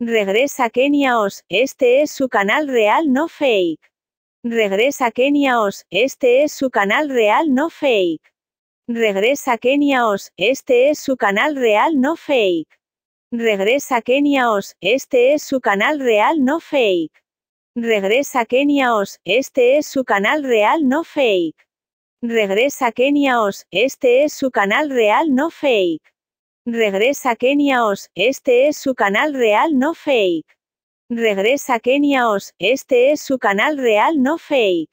Regresa Keniaos, este es su canal real no fake. Regresa Keniaos, este es su canal real no fake. Regresa Keniaos, este es su canal real no fake. Regresa Keniaos, este es su canal real no fake. Regresa Keniaos, este es su canal real no fake. Regresa Keniaos, este es su canal real no fake. Regresa Keniaos, este es su canal real no fake. Regresa Keniaos, este es su canal real no fake.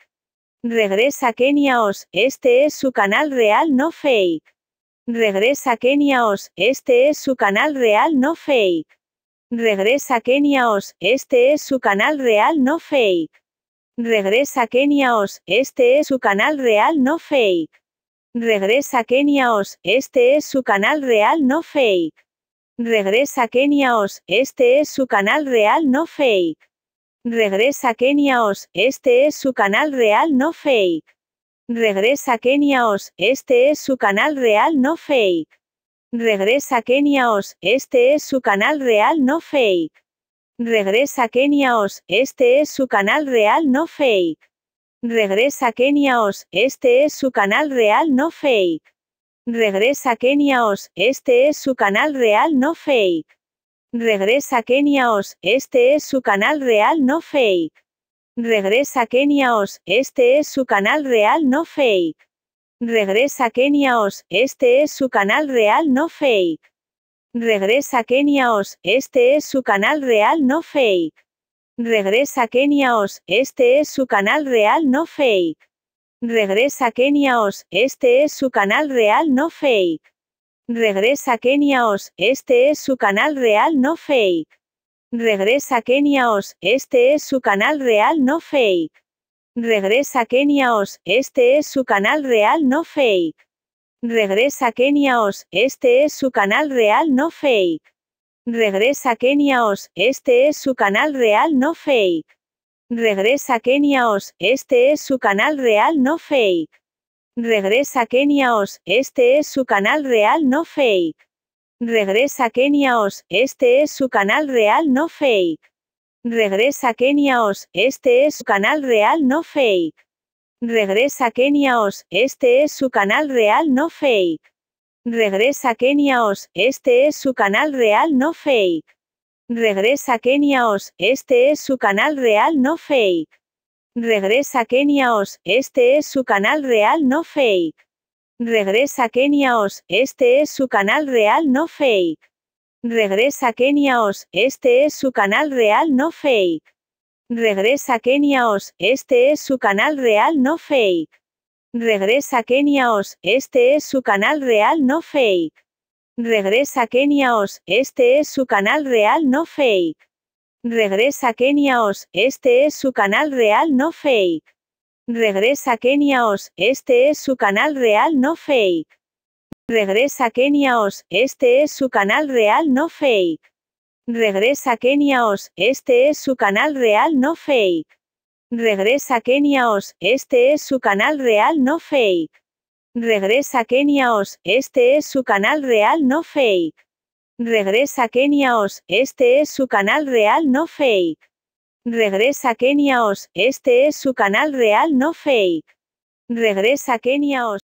Regresa Keniaos, este es su canal real no fake. Regresa Keniaos, este es su canal real no fake. Regresa Keniaos, este es su canal real no fake. Regresa Keniaos, este es su canal real no fake. Regresa Keniaos, este es su canal real no fake. Regresa Keniaos, este es su canal real no fake. Regresa Keniaos, este es su canal real no fake. Regresa Keniaos, este es su canal real no fake. Regresa Keniaos, este es su canal real no fake. Regresa Keniaos, este es su canal real no fake. Regresa Keniaos, este es su canal real no fake. Regresa Keniaos, este es su canal real no fake. Regresa Keniaos, este es su canal real no fake. Regresa Keniaos, este es su canal real no fake. Regresa Keniaos, este es su canal real no fake. Regresa Keniaos, este es su canal real no fake. Regresa Keniaos, este es su canal real no fake. Regresa Keniaos, este es su canal real no fake. Regresa Keniaos, este es su canal real no fake. Regresa Keniaos, este es su canal real no fake. Regresa Keniaos, este es su canal real no fake. Regresa Keniaos, este es su canal real no fake. Regresa Keniaos, este es su canal real no fake. Regresa Keniaos, este es su canal real no fake. Regresa Keniaos, este es su canal real no fake. Regresa Keniaos, este es su canal real no fake. Regresa Keniaos, este es su canal real no fake. Regresa Keniaos, este es su canal real no fake. Regresa Keniaos, este es su canal real no fake. Regresa Keniaos, este es su canal real no fake. Regresa Keniaos, este es su canal real no fake. Regresa Keniaos, este es su canal real no fake. Regresa Keniaos, este es su canal real no fake. Regresa Keniaos, este es su canal real no fake. Regresa Keniaos, este es su canal real no fake. Regresa Keniaos, este es su canal real no fake. Regresa Keniaos, este es su canal real no fake. Regresa Keniaos, este es su canal real no fake. Regresa Keniaos, este es su canal real no fake. Regresa Keniaos, este es su canal real no fake. Regresa Keniaos, este es su canal real no fake. Regresa Keniaos, este es su canal real no fake. Regresa Keniaos, este es su canal real no fake. Regresa Keniaos, este es su canal real no fake. Regresa Keniaos.